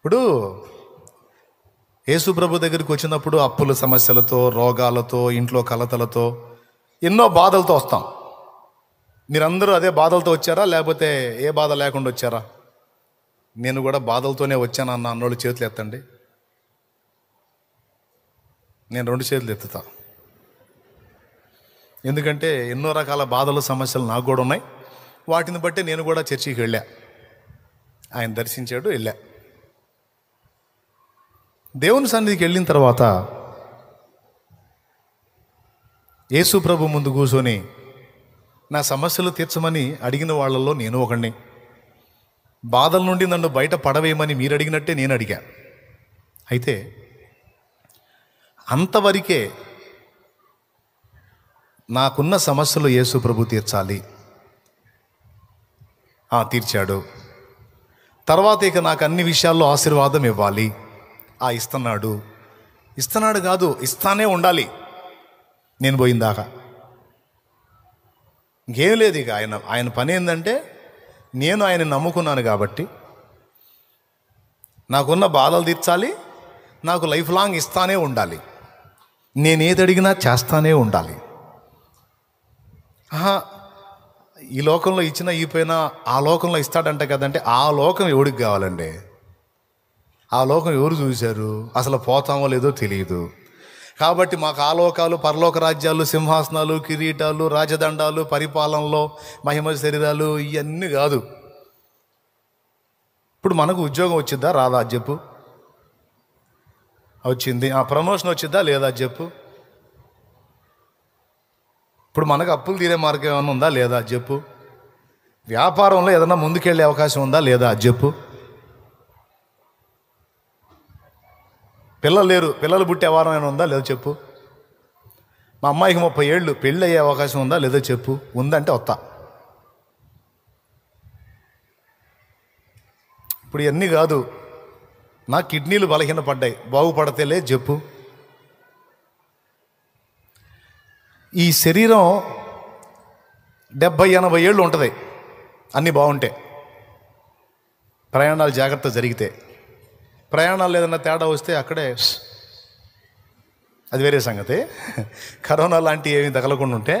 ఇప్పుడు యేసు ప్రభు దగ్గరికి వచ్చినప్పుడు అప్పుల సమస్యలతో రోగాలతో ఇంట్లో కలతలతో ఎన్నో బాధలతో వస్తాం మీరందరూ అదే బాధలతో వచ్చారా లేకపోతే ఏ బాధ లేకుండా వచ్చారా నేను కూడా బాధలతోనే వచ్చాను అన్న అన్నోళ్ళు చేతులు ఎత్తండి నేను రెండు చేతులు ఎత్తుతా ఎందుకంటే ఎన్నో రకాల బాధలు సమస్యలు నాకు కూడా ఉన్నాయి వాటిని బట్టి నేను కూడా చర్చికి వెళ్ళా ఆయన దర్శించాడు వెళ్ళా దేవుని సన్నిధికి వెళ్ళిన తర్వాత యేసు ప్రభు ముందు కూర్చొని నా సమస్యలు తీర్చమని అడిగిన వాళ్ళల్లో నేను ఒకడిని బాధల నుండి నన్ను బయట పడవేయమని మీరు అడిగినట్టే నేను అడిగా అయితే అంతవరకే నాకున్న సమస్యలు యేసు ప్రభు తీర్చాలి తీర్చాడు తర్వాత ఇక నాకు అన్ని విషయాల్లో ఆశీర్వాదం ఇవ్వాలి ఆ ఇస్తున్నాడు ఇస్తున్నాడు కాదు ఇస్తానే ఉండాలి నేను పోయిందాకా ఇంకేం లేదు ఇక ఆయన ఆయన పని ఏంటంటే నేను ఆయన నమ్ముకున్నాను కాబట్టి నాకున్న బాధలు తీర్చాలి నాకు లైఫ్ లాంగ్ ఇస్తానే ఉండాలి నేను ఏది అడిగినా చేస్తానే ఉండాలి ఈ లోకంలో ఇచ్చినా పోయినా ఆ లోకంలో ఇస్తాడంట కదంటే ఆ లోకం ఎవడికి కావాలండి ఆ లోకం ఎవరు చూశారు అసలు పోతామో లేదో తెలియదు కాబట్టి మాకు ఆలోకాలు పరలోక రాజ్యాలు సింహాసనాలు కిరీటాలు రాజదండాలు పరిపాలనలో మహిమ శరీరాలు ఇవన్నీ కాదు ఇప్పుడు మనకు ఉద్యోగం వచ్చిద్దా రాదా చెప్పు వచ్చింది ఆ ప్రమోషన్ వచ్చిద్దా లేదా చెప్పు ఇప్పుడు మనకు అప్పులు తీరే మార్గం ఏమైనా ఉందా లేదా చెప్పు వ్యాపారంలో ఏదైనా ముందుకెళ్ళే అవకాశం ఉందా లేదా చెప్పు పిల్లలు లేరు పిల్లలు పుట్టే వారం ఉందా లేదో చెప్పు మా అమ్మాయికి ముప్పై ఏళ్ళు పెళ్ళి అయ్యే అవకాశం ఉందా లేదో చెప్పు ఉందంటే వస్తా ఇప్పుడు ఇవన్నీ కాదు నా కిడ్నీలు బలహీన పడ్డాయి బాగుపడతలే చెప్పు ఈ శరీరం డెబ్భై ఎనభై ఏళ్ళు ఉంటుంది అన్నీ బాగుంటాయి ప్రయాణాలు జాగ్రత్త జరిగితే ప్రయాణాలు ఏదైనా తేడా వస్తే అక్కడే అది వేరే సంగతి కరోనా లాంటివి ఏమి తగలకుండా ఉంటే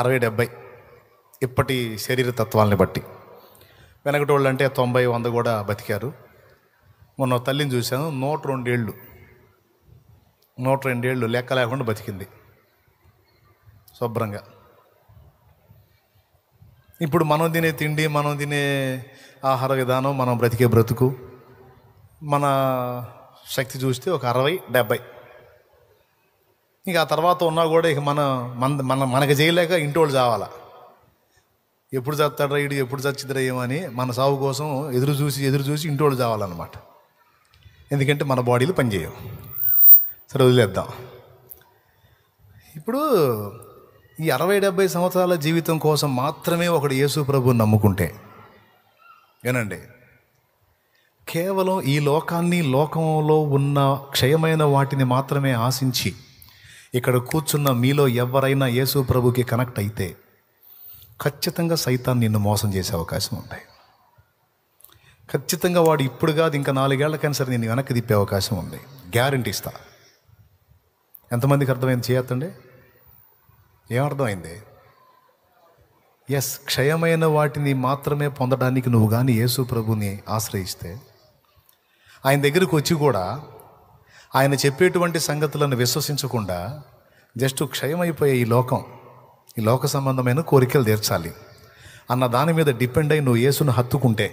అరవై డెబ్బై ఇప్పటి శరీర తత్వాలని బట్టి వెనకటి వాళ్ళు అంటే తొంభై వంద కూడా బతికారు మొన్న తల్లిని చూశాను నూట రెండేళ్ళు నూట రెండేళ్ళు లెక్క లేకుండా బతికింది శుభ్రంగా ఇప్పుడు మనం తినే తిండి మనం తినే ఆహార విధానం మనం బ్రతికే బ్రతుకు మన శక్తి చూస్తే ఒక అరవై డెబ్బై ఇంకా ఆ తర్వాత ఉన్నా కూడా ఇక మన మన మన మనకు చేయలేక ఇంటి వాళ్ళు చావాలా ఎప్పుడు చస్తాడ్రా ఇడు ఎప్పుడు చచ్చిద్దరా ఏమని మన సాగు కోసం ఎదురు చూసి ఎదురు చూసి ఇంటి వాళ్ళు చావాలన్నమాట ఎందుకంటే మన బాడీలు పనిచేయవు సరే వదిలేద్దాం ఇప్పుడు ఈ అరవై డెబ్బై సంవత్సరాల జీవితం కోసం మాత్రమే ఒకడు యేసు ప్రభుని నమ్ముకుంటే ఏనండి కేవలం ఈ లోకాన్ని లోకంలో ఉన్న క్షయమైన వాటిని మాత్రమే ఆశించి ఇక్కడ కూర్చున్న మీలో ఎవరైనా యేసు ప్రభుకి కనెక్ట్ అయితే ఖచ్చితంగా సైతాన్ని నిన్ను మోసం చేసే అవకాశం ఉంటాయి ఖచ్చితంగా వాడు ఇప్పుడు కాదు ఇంకా నాలుగేళ్లకైనా సరే నేను వెనక్కి తిప్పే అవకాశం ఉంది గ్యారంటీ ఇస్తా ఎంతమందికి అర్థమైంది చేయొద్దండి ఏమర్థమైంది ఎస్ క్షయమైన వాటిని మాత్రమే పొందడానికి నువ్వు కానీ యేసు ప్రభుని ఆశ్రయిస్తే ఆయన దగ్గరకు వచ్చి కూడా ఆయన చెప్పేటువంటి సంగతులను విశ్వసించకుండా జస్ట్ క్షయమైపోయే ఈ లోకం ఈ లోక సంబంధమైన కోరికలు తీర్చాలి అన్న దాని మీద డిపెండ్ అయి నువ్వు యేసును హత్తుకుంటే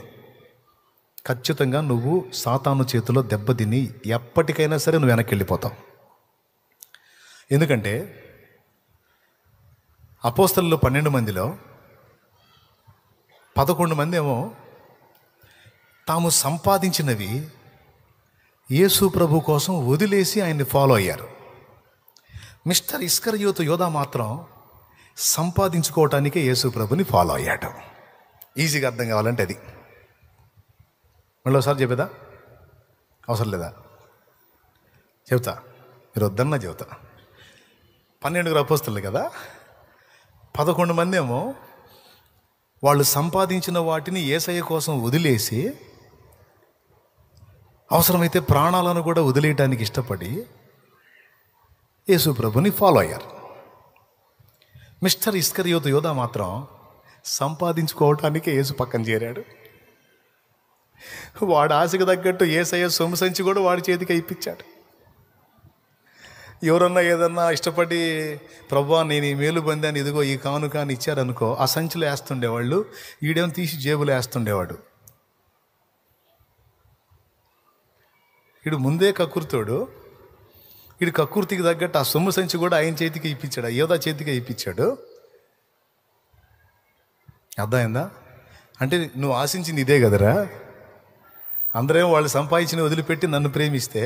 ఖచ్చితంగా నువ్వు సాతాను చేతిలో దెబ్బతిని ఎప్పటికైనా సరే నువ్వు వెనక్కి వెళ్ళిపోతావు ఎందుకంటే అపోస్తలు పన్నెండు మందిలో పదకొండు మంది ఏమో తాము సంపాదించినవి యేసు ప్రభు కోసం వదిలేసి ఆయన్ని ఫాలో అయ్యారు మిస్టర్ ఇస్కర్ యూత్ యోధా మాత్రం సంపాదించుకోవటానికే యేసు ప్రభుని ఫాలో అయ్యాడు ఈజీగా అర్థం కావాలంటే అది మళ్ళీ ఒకసారి చెప్పేదా అవసరం లేదా చెబుతా మీరు వద్దన్నా చెబుతా పన్నెండుగురు అపోస్తులు కదా పదకొండు మంది ఏమో వాళ్ళు సంపాదించిన వాటిని ఏసయ్య కోసం వదిలేసి అవసరమైతే ప్రాణాలను కూడా వదిలేయటానికి ఇష్టపడి యేసు ప్రభుని ఫాలో అయ్యారు మిస్టర్ ఇస్కర్ యోధ మాత్రం సంపాదించుకోవటానికి యేసు పక్కన చేరాడు వాడు ఆశకు తగ్గట్టు ఏసయ్య సొమ్ము సంచి కూడా వాడి చేతికి ఇప్పించాడు ఎవరన్నా ఏదన్నా ఇష్టపడి ప్రభా నేను ఈ మేలు పొందాను ఇదిగో ఈ కానుక అని ఇచ్చారనుకో ఆ సంచిలో వేస్తుండేవాళ్ళు ఈడేమో తీసి జేబులో వేస్తుండేవాడు ఇడు ముందే కకుర్తోడు ఇడు కకుర్తికి తగ్గట్టు ఆ సొమ్ము సంచి కూడా ఆయన చేతికి ఇప్పించాడు యోధా చేతికి ఇప్పించాడు అర్థమైందా అంటే నువ్వు ఆశించింది ఇదే కదరా అందరేమో వాళ్ళు సంపాదించిన వదిలిపెట్టి నన్ను ప్రేమిస్తే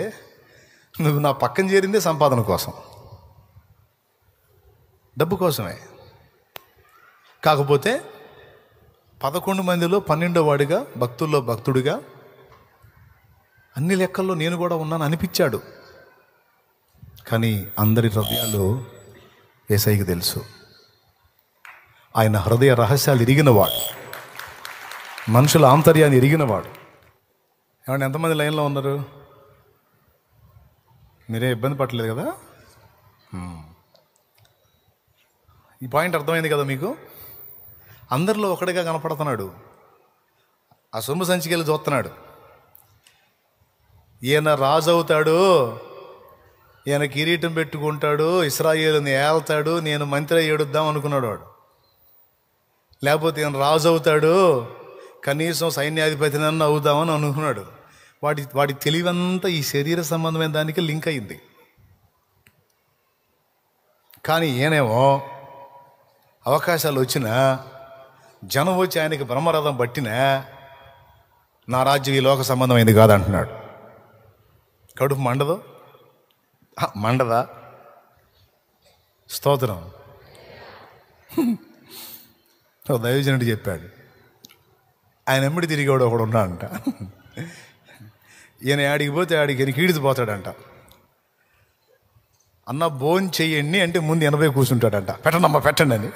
నువ్వు నా పక్కన చేరిందే సంపాదన కోసం డబ్బు కోసమే కాకపోతే పదకొండు మందిలో పన్నెండో వాడిగా భక్తుల్లో భక్తుడిగా అన్ని లెక్కల్లో నేను కూడా ఉన్నాను అనిపించాడు కానీ అందరి హృదయాలు ఏసైకి తెలుసు ఆయన హృదయ రహస్యాలు ఇరిగినవాడు మనుషుల ఆంతర్యాన్ని ఇరిగినవాడు ఏమన్నా ఎంతమంది లైన్లో ఉన్నారు మీరే ఇబ్బంది పడలేదు కదా ఈ పాయింట్ అర్థమైంది కదా మీకు అందరిలో ఒకటిగా కనపడుతున్నాడు ఆ సొమ్ము సంచికెళ్ళి చూస్తున్నాడు ఈయన రాజు అవుతాడు ఈయన కిరీటం పెట్టుకుంటాడు ఇస్రాయేల్ని ఏళ్తాడు నేను మంత్రి ఏడుద్దాం అనుకున్నాడు వాడు లేకపోతే ఈయన రాజు అవుతాడు కనీసం సైన్యాధిపతినన్న అవుదామని అనుకున్నాడు వాడి వాడి తెలివంతా ఈ శరీర సంబంధమైన దానికి లింక్ అయింది కానీ ఏనేమో అవకాశాలు వచ్చినా జనం వచ్చి ఆయనకి బ్రహ్మరథం పట్టినా నా రాజ్యం ఈ లోక సంబంధమైంది కాదంటున్నాడు కడుపు మండదు మండదా స్తోత్రం దైవజనుడు చెప్పాడు ఆయన తిరిగి తిరిగాడు ఒకడు ఉన్నాడంట ఈయన ఆడికి పోతే ఆడికి ఈయనకి ఈడిదిపోతాడంట అన్న బోన్ చెయ్యండి అంటే ముందు ఎనభై కూర్చుంటాడంట పెట్టండి అమ్మ పెట్టండి అని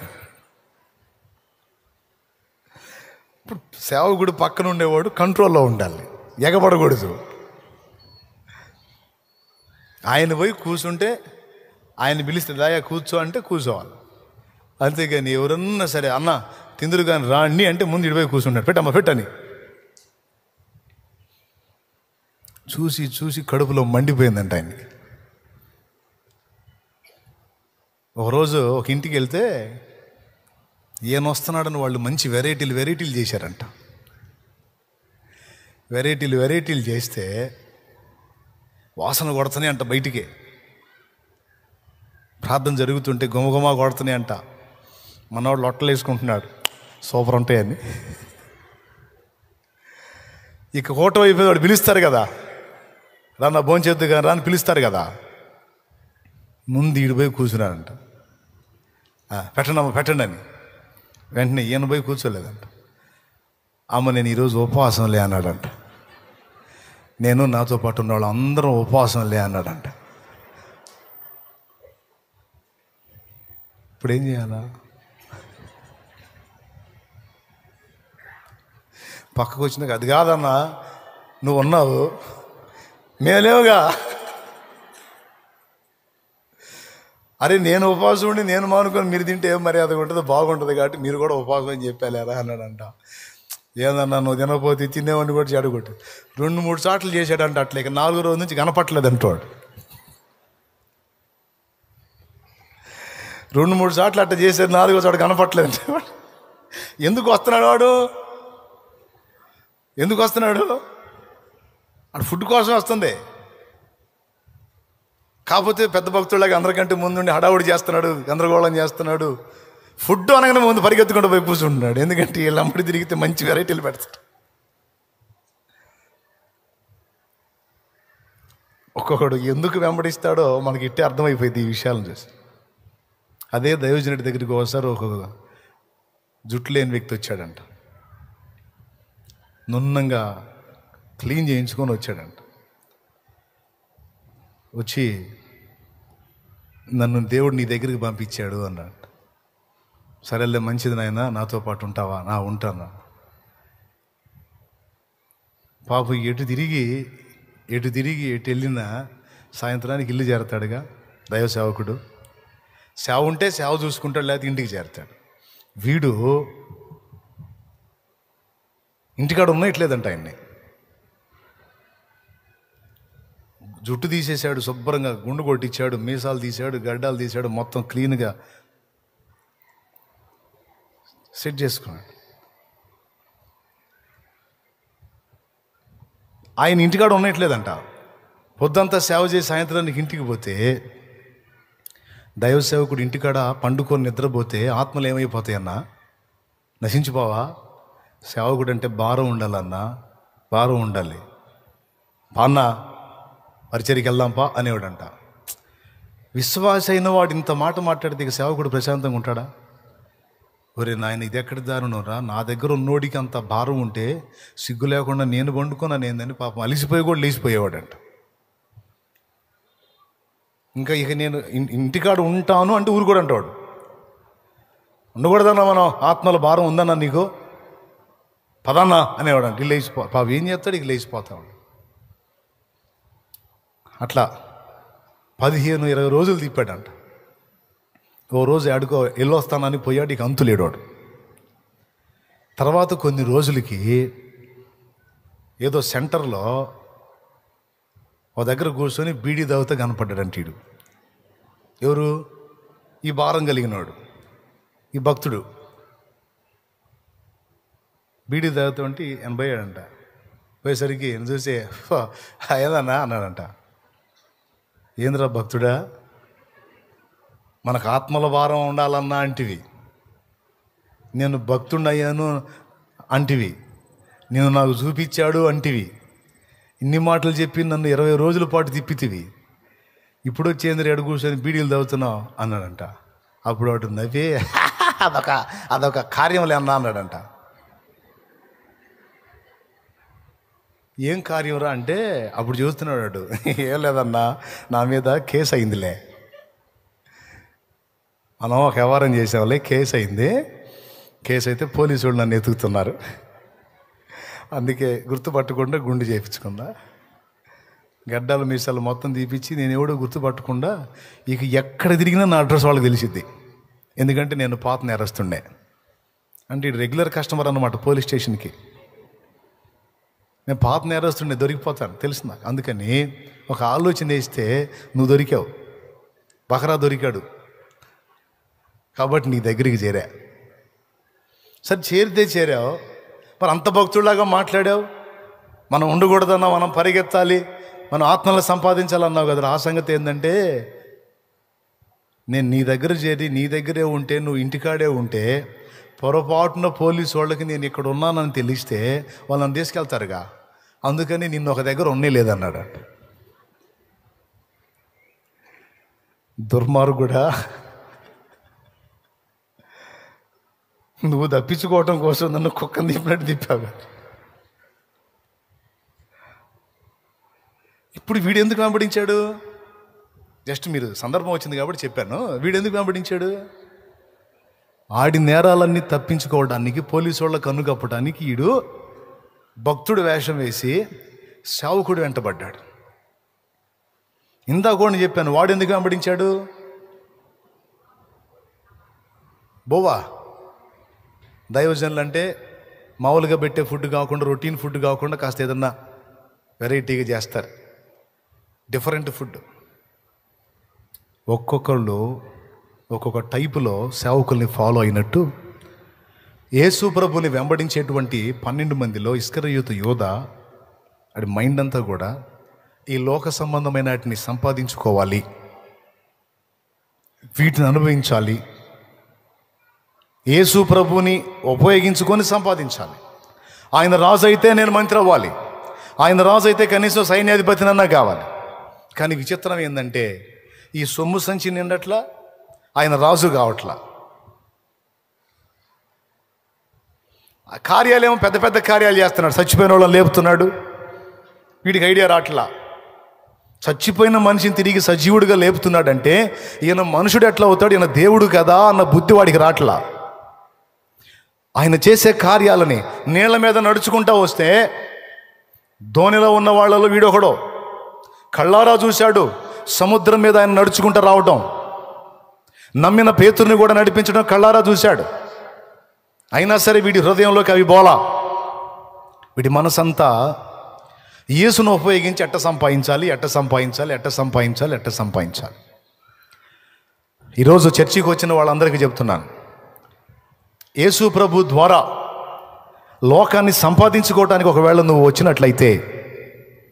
ఇప్పుడు సేవకుడు పక్కన ఉండేవాడు కంట్రోల్లో ఉండాలి ఎగబడకూడదు ఆయన పోయి కూర్చుంటే ఆయన పిలిస్తే దాయా కూర్చో అంటే కూర్చోవాలి అంతేగాని ఎవరన్నా సరే అన్న తిందురు కానీ రాండి అంటే ముందు ఇడిపోయి కూర్చుంటాడు పెట్టమ్మ పెట్టని చూసి చూసి కడుపులో మండిపోయిందంట ఆయనకి ఒకరోజు ఒక ఇంటికి వెళ్తే ఏమొస్తున్నాడని వాళ్ళు మంచి వెరైటీలు వెరైటీలు చేశారంట వెరైటీలు వెరైటీలు చేస్తే వాసన కొడుతున్నాయి అంట బయటికి ప్రార్థన జరుగుతుంటే గుమగుమా కొడుతున్నాయి అంట మనవాడు లొట్టలు వేసుకుంటున్నాడు సూపర్ ఉంటాయని ఇక హోటల్ అయిపోయి వాడు పిలుస్తారు కదా రాన్న భోంచేద్దు కానీ రాని పిలుస్తారు కదా ముందు పోయి కూర్చున్నారంట అమ్మ పెట్టండి అని వెంటనే ఈయన పోయి కూర్చోలేదంట అమ్మ నేను ఈరోజు ఉపవాసం లే అన్నాడంట నేను నాతో పాటు ఉన్న వాళ్ళు అందరం లే అన్నాడంట ఇప్పుడు ఏం చేయాలా పక్కకు వచ్చినాక అది కాదన్నా నువ్వు ఉన్నావు నేనేవుగా అరే నేను ఉపవాసం ఉండి నేను మానుకొని మీరు తింటే ఏం మర్యాద ఉంటుంది బాగుంటుంది కాబట్టి మీరు కూడా ఉపవాసం అని చెప్పాలేరా అన్నాడంట ఏందన్నా నువ్వు తినకపోతే తినేవని కూడా చెడగొట్టు రెండు మూడు సార్లు చేశాడంట అట్లే నాలుగు రోజుల నుంచి కనపట్టలేదు అంటాడు రెండు మూడు సార్లు అట్ట చేసేది నాలుగో చోట కనపట్టలేదు ఎందుకు వస్తున్నాడు వాడు ఎందుకు వస్తున్నాడు అది ఫుడ్ కోసం వస్తుంది కాకపోతే పెద్ద భక్తులకి అందరికంటే ముందుండి హడావుడి చేస్తున్నాడు గందరగోళం చేస్తున్నాడు ఫుడ్ అనగానే ముందు పరిగెత్తుకుంటూ పోయి కూర్చుంటున్నాడు ఎందుకంటే వీళ్ళు అమ్మడి తిరిగితే మంచి వెరైటీలు పెడతాడు ఒక్కొక్కడు ఎందుకు వెంబడిస్తాడో మనకి ఇట్టే అర్థమైపోయింది ఈ విషయాలను చూసి అదే దైవజనుడి దగ్గరికి ఒకసారి ఒక్కొక్క జుట్టు లేని వ్యక్తి వచ్చాడంట నున్నంగా క్లీన్ చేయించుకొని వచ్చాడంట వచ్చి నన్ను దేవుడు నీ దగ్గరికి పంపించాడు అన్నట్టు సరేలే మంచిది నాయన నాతో పాటు ఉంటావా నా ఉంటాను పాప ఎటు తిరిగి ఎటు తిరిగి ఎటు వెళ్ళినా సాయంత్రానికి ఇల్లు చేరతాడుగా దైవ సేవకుడు సేవ ఉంటే సేవ చూసుకుంటాడు లేకపోతే ఇంటికి చేరతాడు వీడు ఇంటికాడ ఉన్నా ఇట్లేదంట ఆయన్ని జుట్టు తీసేశాడు శుభ్రంగా గుండు కొట్టించాడు మీసాలు తీశాడు గడ్డాలు తీశాడు మొత్తం క్లీన్గా సెట్ చేసుకున్నాడు ఆయన ఇంటికాడ ఉండట్లేదంట పొద్దంతా సేవ చేసి సాయంత్రానికి ఇంటికి పోతే దైవ సేవకుడు ఇంటికాడ పండుకొని నిద్రపోతే ఆత్మలు ఏమైపోతాయన్నా నశించిపోవా సేవకుడు అంటే భారం ఉండాలన్నా భారం ఉండాలి అన్నా పరిచరికి వెళ్దాంపా అనేవాడంట విశ్వాస అయిన వాడు ఇంత మాట మాట్లాడితే ఇక సేవకుడు ప్రశాంతంగా ఉంటాడా ఒరే నాయన ఇది ఎక్కడి దారుణరా నా దగ్గర ఉన్నోడికి అంత భారం ఉంటే సిగ్గు లేకుండా నేను వండుకున్నాను ఏందని పాపం అలిసిపోయి కూడా లేచిపోయేవాడంట ఇంకా ఇక నేను ఇంటికాడ ఉంటాను అంటే ఊరు కూడా అంటాడు ఉండకూడదన్నా మనం ఆత్మల భారం ఉందన్నా నీకు పదన్నా అనేవాడు అంటే లేచిపో పాపం ఏం చేస్తాడు ఇక లేచిపోతాడు అట్లా పదిహేను ఇరవై రోజులు తిప్పాడంట ఓ రోజు ఆడుకో ఎల్లొస్తానని పోయాడు ఇక అంతులేడాడు తర్వాత కొన్ని రోజులకి ఏదో సెంటర్లో ఓ దగ్గర కూర్చొని బీడీ తాగుతా కనపడ్డాడంట వీడు ఎవరు ఈ భారం కలిగినాడు ఈ భక్తుడు బీడీ అంటే ఎనభై ఏడంట పోయేసరికి చూసి అయ్యదన్నా అన్నాడంట ఏంద్రా భక్తుడా మనకు ఆత్మల భారం ఉండాలన్నా అంటివి నేను అయ్యాను అంటివి నేను నాకు చూపించాడు అంటివి ఇన్ని మాటలు చెప్పి నన్ను ఇరవై రోజుల పాటు తిప్పితివి ఇప్పుడు వచ్చేంద్ర ఎడ కూర్చొని బీడీలు తవ్వుతున్నావు అన్నాడంట అప్పుడు అటు నవ్వి అదొక అదొక కార్యం అన్నా అన్నాడంట ఏం కార్యంరా అంటే అప్పుడు చూస్తున్నాడు ఏం లేదన్నా నా మీద కేసు అయిందిలే మనం ఒక వ్యవహారం చేసేవాళ్ళే కేసు అయింది కేసు అయితే పోలీసు వాళ్ళు నన్ను ఎతుకుతున్నారు అందుకే గుర్తుపట్టకుండా గుండు చేయించుకున్నా గడ్డలు మీసాలు మొత్తం తీపిచ్చి నేను ఎవడో గుర్తుపట్టకుండా ఇక ఎక్కడ తిరిగినా నా అడ్రస్ వాళ్ళకి తెలిసిద్ది ఎందుకంటే నేను పాత నేరస్తుండే అంటే రెగ్యులర్ కస్టమర్ అనమాట పోలీస్ స్టేషన్కి నేను పాప నేరస్తుండే దొరికిపోతాను తెలుసు నాకు అందుకని ఒక ఆలోచన వేస్తే నువ్వు దొరికావు బకరా దొరికాడు కాబట్టి నీ దగ్గరికి చేరా సరే చేరితే చేరావు మరి అంత భక్తుడిలాగా మాట్లాడావు మనం ఉండకూడదన్నా మనం పరిగెత్తాలి మనం ఆత్మలు సంపాదించాలన్నావు కదా ఆ సంగతి ఏంటంటే నేను నీ దగ్గర చేరి నీ దగ్గరే ఉంటే నువ్వు ఇంటికాడే ఉంటే పొరపాటున పోలీసు వాళ్ళకి నేను ఇక్కడ ఉన్నానని తెలిస్తే వాళ్ళని తీసుకెళ్తారుగా అందుకని నిన్ను ఒక దగ్గర ఉండే లేదన్నాడు దుర్మార్గుడా నువ్వు తప్పించుకోవటం కోసం నన్ను కుక్కను తిప్పినట్టు తిప్పావు ఇప్పుడు వీడు ఎందుకు వెంబడించాడు జస్ట్ మీరు సందర్భం వచ్చింది కాబట్టి చెప్పాను వీడు ఎందుకు వెంబడించాడు ఆడి నేరాలన్నీ తప్పించుకోవడానికి పోలీసు వాళ్ళ కన్ను కప్పడానికి వీడు భక్తుడు వేషం వేసి సేవకుడు వెంటబడ్డాడు ఇందాక కూడా చెప్పాను వాడు ఎందుకు వెంబడించాడు బోవా దైవజనులు అంటే మామూలుగా పెట్టే ఫుడ్ కాకుండా రొటీన్ ఫుడ్ కాకుండా కాస్త ఏదన్నా వెరైటీగా చేస్తారు డిఫరెంట్ ఫుడ్ ఒక్కొక్కళ్ళు ఒక్కొక్క టైపులో సేవకుల్ని ఫాలో అయినట్టు యేసు ప్రభుని వెంబడించేటువంటి పన్నెండు మందిలో ఇస్కరయూత యోధ అది మైండ్ అంతా కూడా ఈ లోక సంబంధమైన వాటిని సంపాదించుకోవాలి వీటిని అనుభవించాలి యేసు ప్రభుని ఉపయోగించుకొని సంపాదించాలి ఆయన రాజు అయితే నేను మంత్రి అవ్వాలి ఆయన రాజు అయితే కనీసం సైన్యాధిపతినన్నా కావాలి కానీ విచిత్రం ఏంటంటే ఈ సొమ్ము సంచి నిండట్లా ఆయన రాజు కావట్లా ఆ కార్యాలయం పెద్ద పెద్ద కార్యాలు చేస్తున్నాడు చచ్చిపోయిన వాళ్ళని లేపుతున్నాడు వీడికి ఐడియా రాట్లా చచ్చిపోయిన మనిషిని తిరిగి సజీవుడిగా లేపుతున్నాడంటే ఈయన మనుషుడు ఎట్లా అవుతాడు ఈయన దేవుడు కదా అన్న బుద్ధి వాడికి రాట్లా ఆయన చేసే కార్యాలని నీళ్ళ మీద నడుచుకుంటా వస్తే ధోనిలో ఉన్న వాళ్ళలో వీడొకడో కళ్ళారా చూశాడు సముద్రం మీద ఆయన నడుచుకుంటూ రావడం నమ్మిన పేతుర్ని కూడా నడిపించడం కళ్ళారా చూశాడు అయినా సరే వీడి హృదయంలోకి అవి బోలా వీడి మనసంతా యేసును ఉపయోగించి ఎట్ట సంపాదించాలి ఎట్ట సంపాదించాలి ఎట్ట సంపాదించాలి ఎట్ట సంపాదించాలి ఈరోజు చర్చికి వచ్చిన వాళ్ళందరికీ చెప్తున్నాను యేసు ప్రభు ద్వారా లోకాన్ని సంపాదించుకోవటానికి ఒకవేళ నువ్వు వచ్చినట్లయితే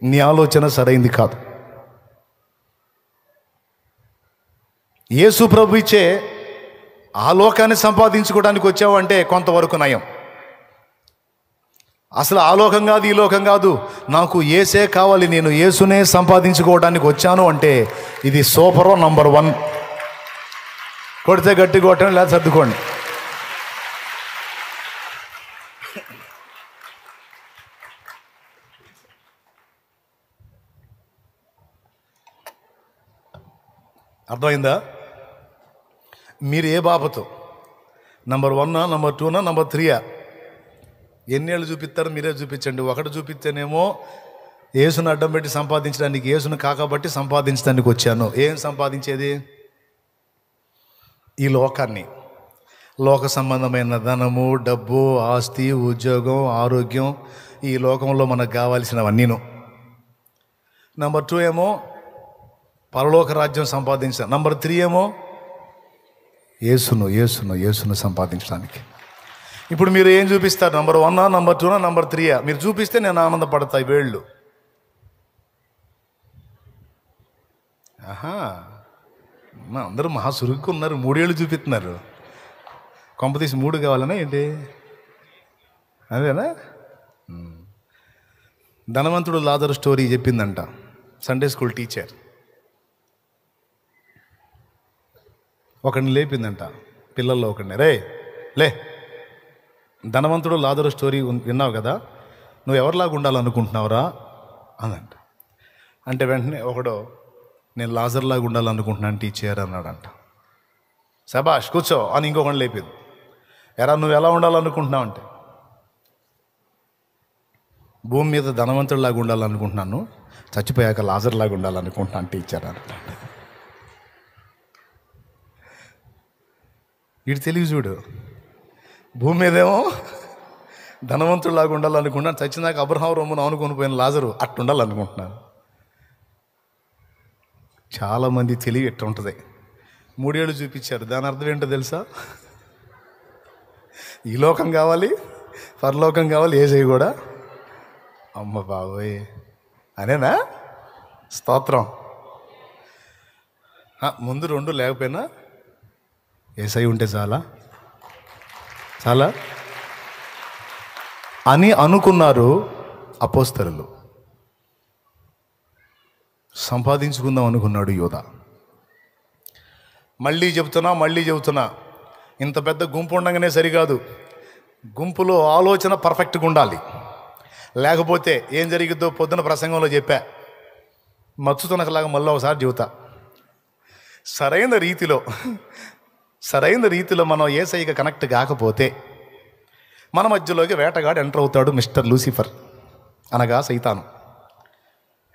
నీ ఆలోచన సరైంది కాదు యేసు ప్రభు ఇచ్చే ఆ లోకాన్ని సంపాదించుకోవడానికి వచ్చావంటే కొంతవరకు నయం అసలు ఆ లోకం కాదు ఈ లోకం కాదు నాకు ఏసే కావాలి నేను ఏసునే సంపాదించుకోవడానికి వచ్చాను అంటే ఇది సూపర్ నంబర్ వన్ కొడితే గట్టి కొట్టండి లేదా సర్దుకోండి అర్థమైందా మీరు ఏ బాబుతో నంబర్ వన్నా నంబర్ టూనా నంబర్ త్రీయా ఎన్ని ఏళ్ళు చూపిస్తారు మీరే చూపించండి ఒకటి చూపిస్తేనేమో ఏసును అడ్డం పెట్టి సంపాదించడానికి ఏసును కాకబట్టి సంపాదించడానికి వచ్చాను ఏం సంపాదించేది ఈ లోకాన్ని లోక సంబంధమైన ధనము డబ్బు ఆస్తి ఉద్యోగం ఆరోగ్యం ఈ లోకంలో మనకు కావాల్సినవన్నీను నంబర్ టూ ఏమో పరలోక రాజ్యం సంపాదించాను నంబర్ త్రీ ఏమో యేసును యేసును యేసును సంపాదించడానికి ఇప్పుడు మీరు ఏం చూపిస్తారు నంబర్ వన్ నంబర్ టూనా నంబర్ త్రీయా మీరు చూపిస్తే నేను ఆనందపడతాయి వేళ్ళు ఆహా అందరూ మహా సురుగ్గా ఉన్నారు మూడేళ్ళు చూపిస్తున్నారు కొంప తీసి మూడు కావాలనే ఏంటి అదేనా ధనవంతుడు లాదర్ స్టోరీ చెప్పిందంట సండే స్కూల్ టీచర్ ఒకడిని లేపిందంట పిల్లల్లో ఒకడిని రే లే ధనవంతుడు లాదరు స్టోరీ విన్నావు కదా నువ్వు ఎవరిలాగా ఉండాలనుకుంటున్నావురా అందంట అంటే వెంటనే ఒకడు నేను లాజర్లాగా ఉండాలనుకుంటున్నాను టీచర్ అన్నాడంట శబాష్ కూర్చో అని ఇంకొకటి లేపింది ఎరా నువ్వు ఎలా ఉండాలనుకుంటున్నావు అంటే భూమి మీద ధనవంతుడిలాగా ఉండాలనుకుంటున్నాను చచ్చిపోయాక లాజర్లాగా ఉండాలనుకుంటున్నాను టీచర్ అంటాడు వీడు తెలివి చూడు భూమి మీదేమో ధనవంతుడిలాగా ఉండాలనుకున్నాను చచ్చినాక అబ్రహం రొమ్మను అనుకుని పోయిన లాజరు ఉండాలనుకుంటున్నాను చాలామంది తెలివి ఎట్టు ఉంటుంది మూడేళ్ళు చూపించారు దాని అర్థం ఏంటో తెలుసా ఈ లోకం కావాలి పరలోకం కావాలి ఏ చేయి కూడా అమ్మ బాబోయ్ అనేనా స్తోత్రం ముందు రెండు లేకపోయినా ఏసై ఉంటే చాలా చాలా అని అనుకున్నారు అపోస్తరులు సంపాదించుకుందాం అనుకున్నాడు యోధ మళ్ళీ చెబుతున్నా మళ్ళీ చెబుతున్నా ఇంత పెద్ద గుంపు ఉండగానే సరికాదు గుంపులో ఆలోచన పర్ఫెక్ట్గా ఉండాలి లేకపోతే ఏం జరిగిద్దో పొద్దున ప్రసంగంలో చెప్పా మచ్చుతున్నలాగా మళ్ళీ ఒకసారి చెబుతా సరైన రీతిలో సరైన రీతిలో మనం ఏసైగా కనెక్ట్ కాకపోతే మన మధ్యలోకి వేటగాడు ఎంటర్ అవుతాడు మిస్టర్ లూసిఫర్ అనగా సైతాను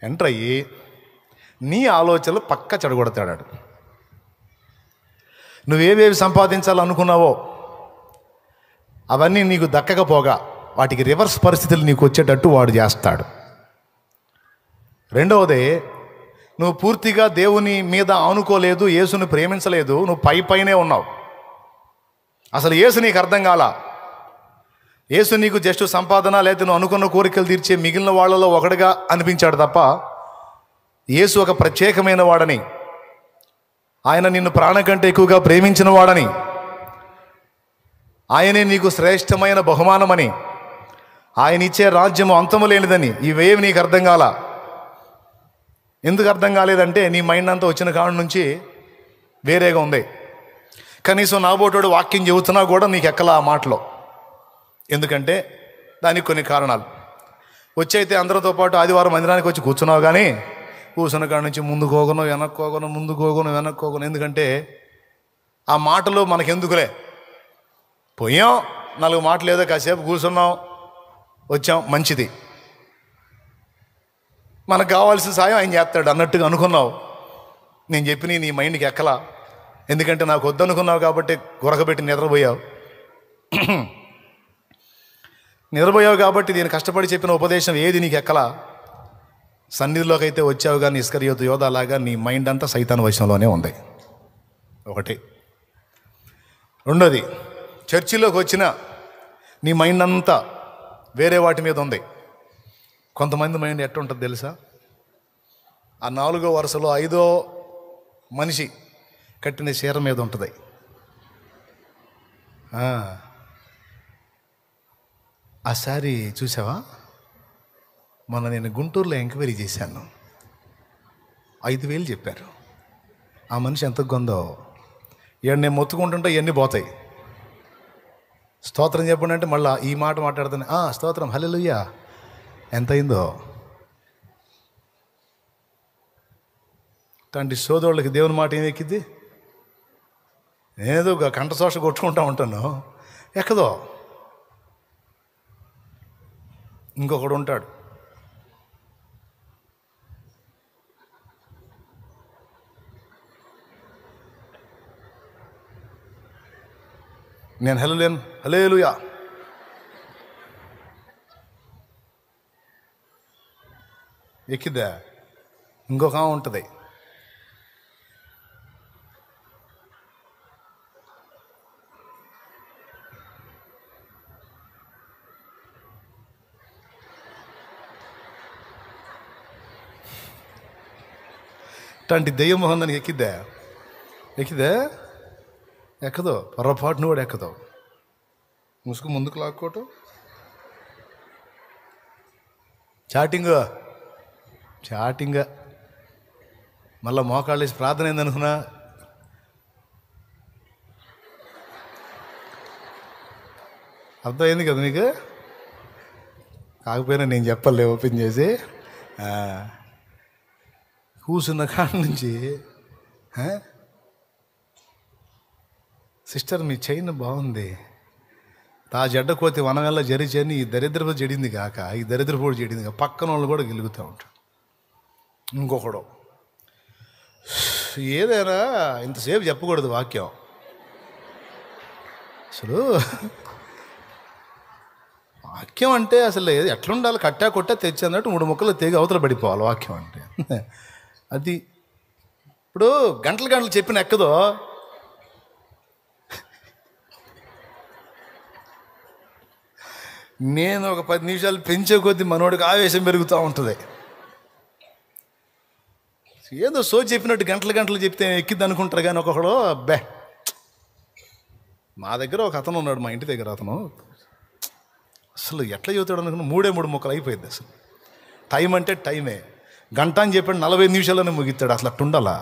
ఎంటర్ అయ్యి నీ ఆలోచనలు పక్క చెడగొడతాడాడు నువ్వేవేవి సంపాదించాలనుకున్నావో అవన్నీ నీకు దక్కకపోగా వాటికి రివర్స్ పరిస్థితులు నీకు వచ్చేటట్టు వాడు చేస్తాడు రెండవది నువ్వు పూర్తిగా దేవుని మీద ఆనుకోలేదు యేసుని ప్రేమించలేదు నువ్వు పై పైనే ఉన్నావు అసలు యేసు నీకు అర్థం కాలా యేసు నీకు జస్ట్ సంపాదన లేదా నువ్వు అనుకున్న కోరికలు తీర్చే మిగిలిన వాళ్ళలో ఒకటిగా అనిపించాడు తప్ప యేసు ఒక ప్రత్యేకమైన వాడని ఆయన నిన్ను ప్రాణం కంటే ఎక్కువగా ప్రేమించిన వాడని ఆయనే నీకు శ్రేష్టమైన బహుమానమని ఆయన ఇచ్చే రాజ్యము అంతము లేనిదని ఇవేవి నీకు అర్థం కాలా ఎందుకు అర్థం కాలేదంటే నీ మైండ్ అంతా వచ్చిన కాడ నుంచి వేరేగా ఉంది కనీసం నాబోటోడు వాక్యం చెబుతున్నా కూడా నీకు ఎక్కలా ఆ మాటలో ఎందుకంటే దానికి కొన్ని కారణాలు వచ్చైతే అందరితో పాటు ఆదివారం మందిరానికి వచ్చి కూర్చున్నావు కానీ కూర్చున్న కాడ నుంచి ముందుకోగను వెనక్కోగను ముందుకోగను వెనక్కోగను ఎందుకంటే ఆ మాటలు మనకెందుకులే పోయాం నాలుగు మాటలు ఏదో కాసేపు కూర్చున్నాం వచ్చాం మంచిది మనకు కావాల్సిన సాయం ఆయన చేస్తాడు అన్నట్టుగా అనుకున్నావు నేను చెప్పిన నీ మైండ్కి ఎక్కలా ఎందుకంటే నాకు వద్దనుకున్నావు కాబట్టి గురకబెట్టి నిద్రపోయావు నిద్రపోయావు కాబట్టి నేను కష్టపడి చెప్పిన ఉపదేశం ఏది నీకు ఎక్కలా సన్నిధిలోకి అయితే వచ్చావు కానీ ఇస్కరియోతు యోధాలాగా నీ మైండ్ అంతా సైతాన్ వశంలోనే ఉంది ఒకటి రెండోది చర్చిలోకి వచ్చిన నీ మైండ్ అంతా వేరే వాటి మీద ఉంది కొంతమంది మైండ్ ఎట్టుంటుంది తెలుసా ఆ నాలుగో వరుసలో ఐదో మనిషి కట్టిన చీర మీద ఉంటుంది ఆ శారీ చూసావా మొన్న నేను గుంటూరులో ఎంక్వైరీ చేశాను ఐదు వేలు చెప్పారు ఆ మనిషి ఎంత గొందో ఇవన్నీ మొత్తుకుంటుంటే ఇవన్నీ పోతాయి స్తోత్రం చెప్పండి అంటే మళ్ళీ ఈ మాట మాట్లాడుతున్నాయి స్తోత్రం హలో అయిందో తండ్రి సోదరులకి దేవుని మాట ఏం ఎక్కింది నేనేదో కంఠశోష కొట్టుకుంటా ఉంటాను ఎక్కదో ఇంకొకడు ఉంటాడు నేను హలో లేను హలేలుయా ఎక్కిద్దా ఇంకొక ఉంటుంది ఇట్లాంటి దెయ్యం మొహం దానికి ఎక్కిద్దా ఎక్కిదే ఎక్కదో పొరపాటును కూడా ఎక్కదో ముసుగు ముందుకు లాక్కోవటం చాటింగ్ చాటింగా మళ్ళీ మోకాళ్ళు వేసి ప్రార్థన ఏందనుకున్నా అర్థమైంది కదా మీకు కాకపోయినా నేను చెప్పలే ఓపెన్ చేసి కూర్చున్న కాడ నుంచి సిస్టర్ మీ చైన్ బాగుంది తా జడ్డ కోతి వనవల్ల జరిచని ఈ దరిద్రపు జడింది కాక ఈ దరిద్రపోడు జడింది కాక పక్కన వాళ్ళు కూడా గెలుగుతూ ఉంటాడు ఇంకొకడు ఏదైనా ఇంతసేపు చెప్పకూడదు వాక్యం అసలు వాక్యం అంటే అసలు ఏది ఎట్లుండాలి కట్టా కొట్టా తెచ్చి అన్నట్టు మూడు ముక్కలు తెగి అవతల పడిపోవాలి వాక్యం అంటే అది ఇప్పుడు గంటలు గంటలు చెప్పిన ఎక్కదో నేను ఒక పది నిమిషాలు పెంచే కొద్దీ మనోడికి ఆవేశం పెరుగుతూ ఉంటుంది ఏదో సో చెప్పినట్టు గంటలు గంటలు చెప్తే ఎక్కిద్ది అనుకుంటారు కానీ ఒకడు అబ్బే మా దగ్గర ఒక అతను ఉన్నాడు మా ఇంటి దగ్గర అతను అసలు ఎట్లా చదువుతాడు అనుకున్న మూడే మూడు ముక్కలు అయిపోయింది అసలు టైం అంటే టైమే గంట అని చెప్పాడు నలభై నిమిషాల్లోనే ముగిస్తాడు అసలు అట్టుండాలా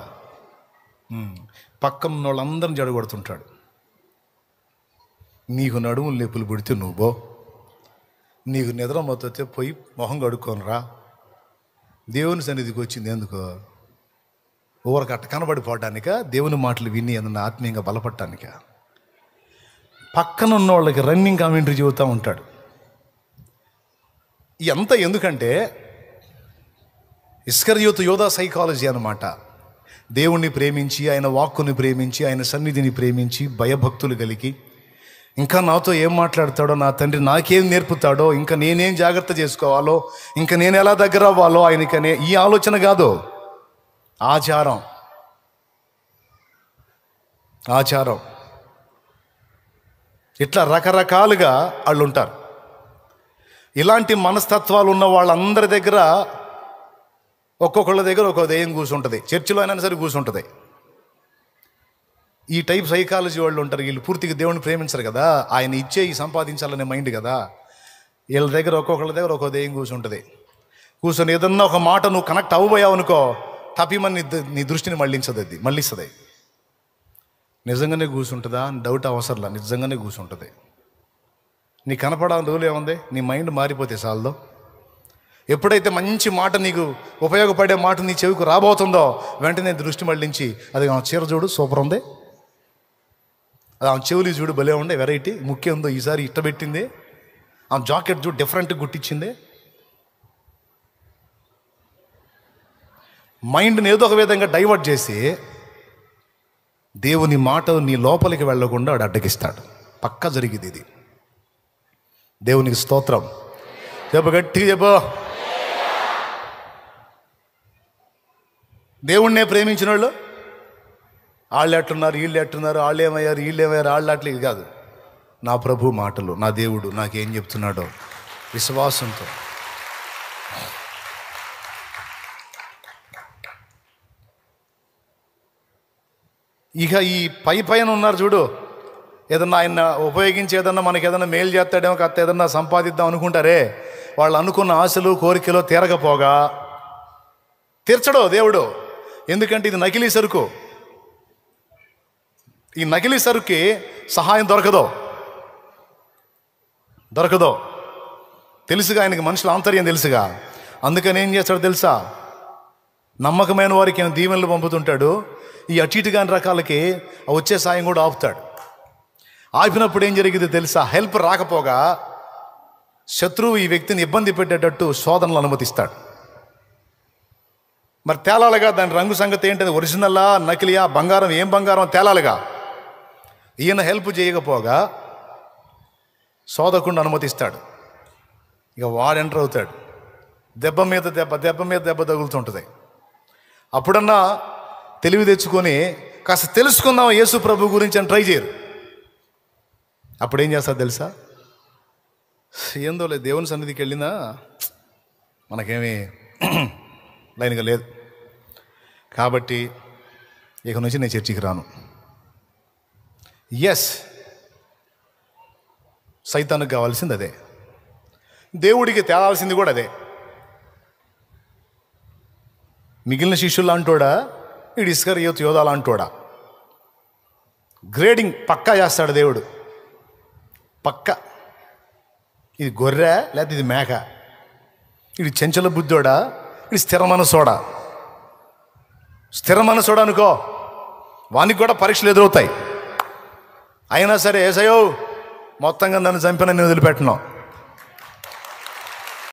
పక్కన వాళ్ళందరిని జడగొడుతుంటాడు నీకు నడుము లేపులు పుడితే నువ్వో నీకు నిద్ర మొత్తం పోయి మొహం కడుక్కోనరా దేవుని సన్నిధికి వచ్చింది ఎందుకో ఓవర్ అట్ట కనబడిపోవడానిక దేవుని మాటలు విని అన్న ఆత్మీయంగా బలపడటానిక పక్కన ఉన్న వాళ్ళకి రన్నింగ్ కామెంటరీ చెబుతూ ఉంటాడు ఎంత ఎందుకంటే ఇస్కర్యూత్ యోధా సైకాలజీ అనమాట దేవుణ్ణి ప్రేమించి ఆయన వాక్కుని ప్రేమించి ఆయన సన్నిధిని ప్రేమించి భయభక్తులు కలిగి ఇంకా నాతో ఏం మాట్లాడతాడో నా తండ్రి నాకేం నేర్పుతాడో ఇంకా నేనేం జాగ్రత్త చేసుకోవాలో ఇంకా నేను ఎలా దగ్గర అవ్వాలో ఆయనకనే ఈ ఆలోచన కాదు ఆచారం ఆచారం ఇట్లా రకరకాలుగా వాళ్ళు ఉంటారు ఇలాంటి మనస్తత్వాలు ఉన్న వాళ్ళందరి దగ్గర ఒక్కొక్కళ్ళ దగ్గర ఒక్కో దెయ్యం కూర్చుంటుంది చర్చిలో అయినా సరే కూర్చుంటుంది ఈ టైప్ సైకాలజీ వాళ్ళు ఉంటారు వీళ్ళు పూర్తిగా దేవుని ప్రేమించరు కదా ఆయన ఇచ్చే ఈ సంపాదించాలనే మైండ్ కదా వీళ్ళ దగ్గర ఒక్కొక్కళ్ళ దగ్గర ఒక్కో దెయ్యం కూర్చుంటుంది కూర్చొని ఏదన్నా ఒక మాట నువ్వు కనెక్ట్ అవ్వబోయావు అనుకో తప్పిమని నీ దృష్టిని మళ్ళించదు అది మళ్ళిస్తుంది నిజంగానే కూర్చుంటుందా అని డౌట్ అవసరంలా నిజంగానే కూర్చుంటుంది నీ కనపడాలని రోజులు ఏముంది నీ మైండ్ మారిపోతే చాలదో ఎప్పుడైతే మంచి మాట నీకు ఉపయోగపడే మాట నీ చెవికి రాబోతుందో వెంటనే దృష్టి మళ్ళించి అది ఆమె చీర చూడు సూపర్ ఉంది అది ఆమె చెవులు చూడు భలే ఉండే వెరైటీ ఉందో ఈసారి ఇట్టబెట్టింది ఆమె జాకెట్ చూడు డిఫరెంట్ గుట్టించింది మైండ్ని ఏదో ఒక విధంగా డైవర్ట్ చేసి దేవుని మాట నీ లోపలికి వెళ్లకుండా వాడు అడ్డగిస్తాడు పక్క జరిగింది ఇది దేవునికి స్తోత్రం చెప్పు గట్టి చెప్పు దేవుణ్ణే ప్రేమించిన వాళ్ళు వాళ్ళు ఎట్టున్నారు వీళ్ళు ఎట్టున్నారు వాళ్ళు ఏమయ్యారు వీళ్ళు ఏమయ్యారు వాళ్ళు అట్లా ఇది కాదు నా ప్రభు మాటలు నా దేవుడు నాకేం చెప్తున్నాడో విశ్వాసంతో ఇక ఈ పై పైన ఉన్నారు చూడు ఏదన్నా ఆయన ఉపయోగించి ఏదన్నా మనకి ఏదన్నా మేలు చేస్తాడేమో కాస్త ఏదన్నా సంపాదిద్దాం అనుకుంటారే వాళ్ళు అనుకున్న ఆశలు కోరికలు తీరకపోగా తీర్చడో దేవుడు ఎందుకంటే ఇది నకిలీ సరుకు ఈ నకిలీ సరుకి సహాయం దొరకదు దొరకదు తెలుసుగా ఆయనకి మనుషుల ఆంతర్యం తెలుసుగా అందుకని ఏం చేస్తాడో తెలుసా నమ్మకమైన వారికి ఆయన దీవెనలు పంపుతుంటాడు ఈ అటు ఇటు కాని రకాలకి వచ్చే సాయం కూడా ఆపుతాడు ఆపినప్పుడు ఏం జరిగింది తెలుసా హెల్ప్ రాకపోగా శత్రువు ఈ వ్యక్తిని ఇబ్బంది పెట్టేటట్టు శోధనలు అనుమతిస్తాడు మరి తేలాలుగా దాని రంగు సంగతి ఏంటది ఒరిజినల్లా నకిలియా బంగారం ఏం బంగారం తేలాలుగా ఈయన హెల్ప్ చేయకపోగా శోధకుండా అనుమతిస్తాడు ఇక వాడు ఎంటర్ అవుతాడు దెబ్బ మీద దెబ్బ దెబ్బ మీద దెబ్బ తగులుతుంటుంది అప్పుడన్నా తెలివి తెచ్చుకొని కాస్త తెలుసుకుందాం యేసు ప్రభు గురించి అని ట్రై చేయరు అప్పుడు ఏం చేస్తారు తెలుసా ఏందో లేదు దేవుని సన్నిధికి వెళ్ళినా మనకేమీ లైన్గా లేదు కాబట్టి ఇక నుంచి నేను చర్చికి రాను ఎస్ సైతానికి కావాల్సింది అదే దేవుడికి తేలాల్సింది కూడా అదే మిగిలిన శిష్యులు కూడా వీడు ఇసుక యోత్ యోధాలు గ్రేడింగ్ పక్కా చేస్తాడు దేవుడు పక్క ఇది గొర్రె లేకపోతే ఇది మేక ఇది చెంచల బుద్ధోడా ఇది స్థిర మనసోడా స్థిర మనసోడా అనుకో వానికి కూడా పరీక్షలు ఎదురవుతాయి అయినా సరే ఏసయో మొత్తంగా నన్ను చంపిన నేను వదిలిపెట్టినావు